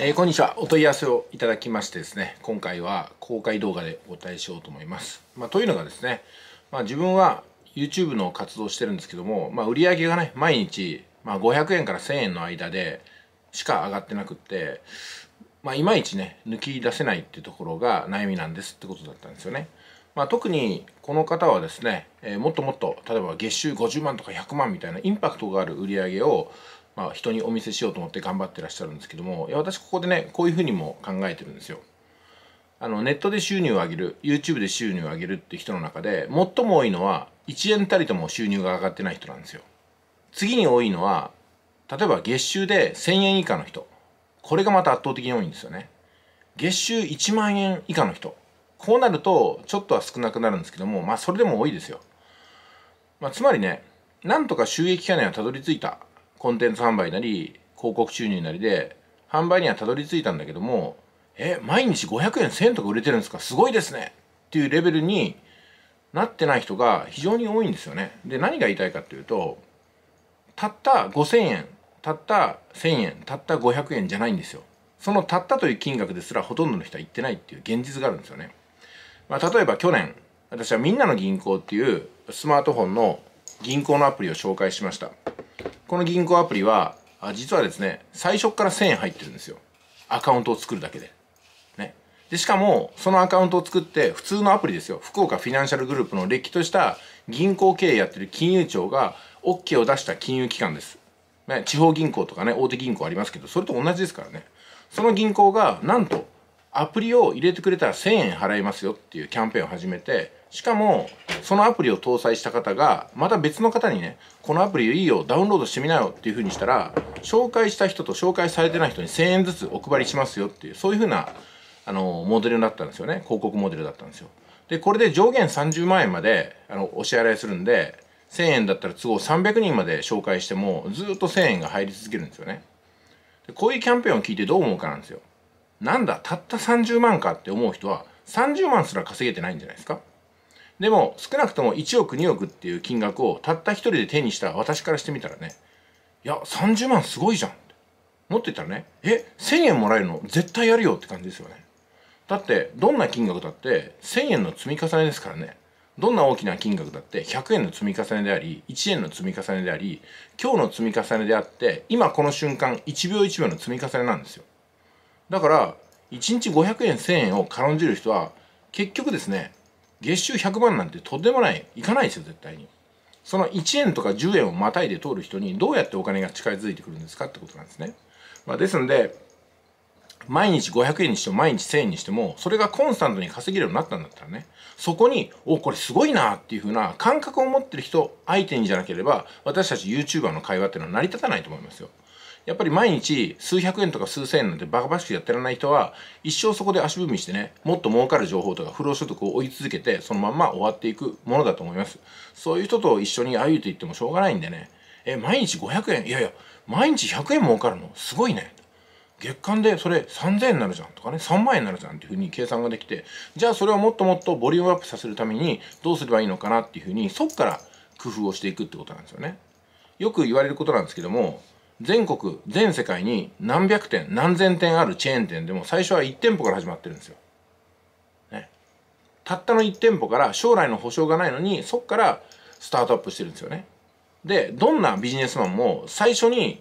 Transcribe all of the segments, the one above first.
えー、こんにちは。お問い合わせをいただきましてですね、今回は公開動画でお答えしようと思います。まあ、というのがですね、まあ、自分は YouTube の活動をしてるんですけども、まあ、売り上げがね、毎日、まあ、500円から1000円の間でしか上がってなくって、まあ、いまいちね、抜き出せないっていうところが悩みなんですってことだったんですよね。まあ、特にこの方はですね、えー、もっともっと例えば月収50万とか100万みたいなインパクトがある売り上げをまあ、人にお見せしようと思って頑張ってらっしゃるんですけどもいや私ここでねこういうふうにも考えてるんですよ。あのネットで収入を上げる YouTube で収入を上げるって人の中で最も多いのは1円たりとも収入が上がってない人なんですよ。次に多いのは例えば月収で1000円以下の人これがまた圧倒的に多いんですよね。月収1万円以下の人こうなるとちょっとは少なくなるんですけどもまあそれでも多いですよ。まあ、つまりねなんとか収益化にはたどり着いたコンテンツ販売なり広告収入なりで販売にはたどり着いたんだけどもえ毎日500円1000とか売れてるんですかすごいですねっていうレベルになってない人が非常に多いんですよね。で何が言いたいかっていうとたった5,000円たった1,000円たった500円じゃないんですよ。そのたったという金額ですらほとんどの人は行ってないっていう現実があるんですよね。まあ、例えば去年私はみんなの銀行っていうスマートフォンの銀行のアプリを紹介しました。この銀行アプリは実はですね最初から1000円入ってるんですよアカウントを作るだけで。ね。で、しかも、そのアカウントを作って、普通のアプリですよ。福岡フィナンシャルグループのれっきとした銀行経営やってる金融庁が OK を出した金融機関です。ね、地方銀行とかね、大手銀行ありますけど、それと同じですからね。その銀行が、なんと、アプリを入れてくれたら1000円払いますよっていうキャンペーンを始めて、しかも、そのアプリを搭載した方がまた別の方にねこのアプリいいよダウンロードしてみなよっていう風にしたら紹介した人と紹介されてない人に1000円ずつお配りしますよっていうそういう風なあのモデルになったんですよね広告モデルだったんですよでこれで上限30万円まであのお支払いするんで1000円だったら都合300人まで紹介してもずっと1000円が入り続けるんですよねでこういうキャンペーンを聞いてどう思うかなんですよなんだたった30万かって思う人は30万すら稼げてないんじゃないですかでも少なくとも1億2億っていう金額をたった一人で手にした私からしてみたらねいや30万すごいじゃんって持ってたらねえ1000円もらえるの絶対やるよって感じですよねだってどんな金額だって1000円の積み重ねですからねどんな大きな金額だって100円の積み重ねであり1円の積み重ねであり今日の積み重ねであって今この瞬間1秒1秒の積み重ねなんですよだから1日500円1000円を軽んじる人は結局ですね月収100万なんてとんでもない、いかないですよ、絶対に。その1円とか10円をまたいで通る人にどうやってお金が近づいてくるんですかってことなんですね。まあ、ですので、毎日500円にしても毎日1000円にしても、それがコンスタントに稼げるようになったんだったらね、そこに、お、これすごいなっていうふうな感覚を持ってる人相手にじゃなければ、私たち YouTuber の会話っていうのは成り立たないと思いますよ。やっぱり毎日数百円とか数千円なんてバカバしくやってらない人は、一生そこで足踏みしてね、もっと儲かる情報とか不労所得を追い続けて、そのまんま終わっていくものだと思います。そういう人と一緒に歩いていってもしょうがないんでね。え、毎日500円いやいや、毎日100円儲かるのすごいね。月間でそれ3000円になるじゃんとかね、3万円になるじゃんっていうふうに計算ができて、じゃあそれをもっともっとボリュームアップさせるためにどうすればいいのかなっていうふうに、そっから工夫をしていくってことなんですよね。よく言われることなんですけども、全国全世界に何百店何千店あるチェーン店でも最初は1店舗から始まってるんですよ、ね、たったの1店舗から将来の保証がないのにそっからスタートアップしてるんですよねでどんなビジネスマンも最初に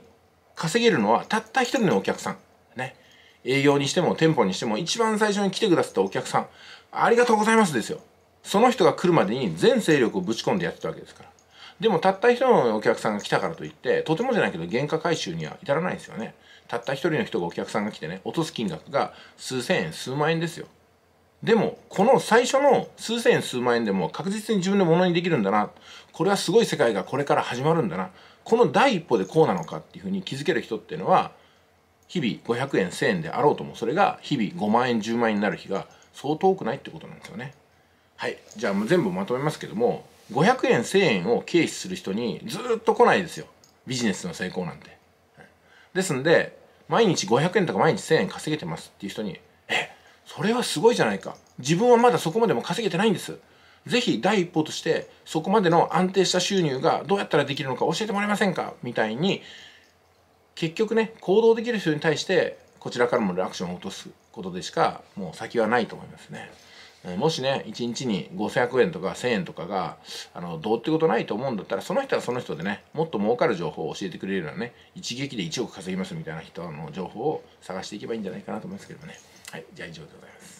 稼げるのはたった一人のお客さんね営業にしても店舗にしても一番最初に来てくださったお客さんありがとうございますですよその人が来るまでに全勢力をぶち込んでやってたわけですからでもたった一人のお客さんが来たからといってとてもじゃないけど原価回収には至らないですよねたった一人の人がお客さんが来てね落とす金額が数千円数万円ですよでもこの最初の数千円数万円でも確実に自分で物にできるんだなこれはすごい世界がこれから始まるんだなこの第一歩でこうなのかっていうふうに気づける人っていうのは日々500円1000円であろうともそれが日々5万円10万円になる日が相当多くないってことなんですよね。はいじゃあ全部まとめますけども500円1000円を軽視する人にずっと来ないですよビジネスの成功なんて、はい、ですんで毎日500円とか毎日1000円稼げてますっていう人にえそれはすごいじゃないか自分はまだそこまでも稼げてないんですぜひ第一歩としてそこまでの安定した収入がどうやったらできるのか教えてもらえませんかみたいに結局ね行動できる人に対してこちらからもアクションを落とすことでしかもう先はないと思いますね。もしね1日に500円とか1000円とかがあのどうってことないと思うんだったらその人はその人でねもっと儲かる情報を教えてくれるようなね一撃で1億稼ぎますみたいな人の情報を探していけばいいんじゃないかなと思いますけどねはいじゃあ以上でございます